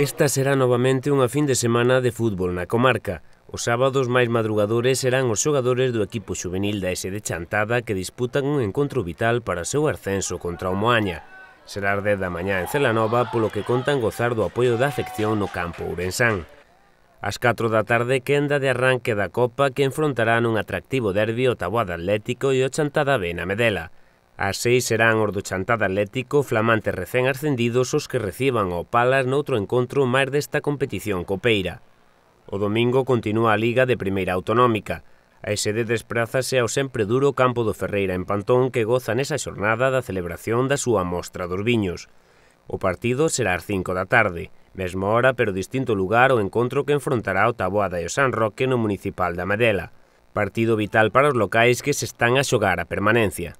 Esta será novamente unha fin de semana de fútbol na comarca. Os sábados máis madrugadores serán os xogadores do equipo juvenil da S de Chantada que disputan un encontro vital para o seu ascenso contra o Moaña. Será arde 10 da mañá en Celanova, polo que contan gozar do apoio da afección no campo Urensán. As 4 da tarde, quenda de arranque da Copa que enfrontarán un atractivo derbi o Taboada Atlético e o Chantada B na Medela. As seis serán os do Chantada Atlético, flamantes recén ascendidos os que reciban o Palas noutro encontro máis desta competición copeira. O domingo continúa a Liga de Primeira Autonómica. A SD desprázase ao sempre duro campo do Ferreira en Pantón que goza nesa xornada da celebración da súa mostra dos viños. O partido será ás 5 da tarde, mesma hora pero distinto lugar o encontro que enfrontará o Taboada e o San Roque no municipal da Madela. Partido vital para os locais que se están a xogar a permanencia.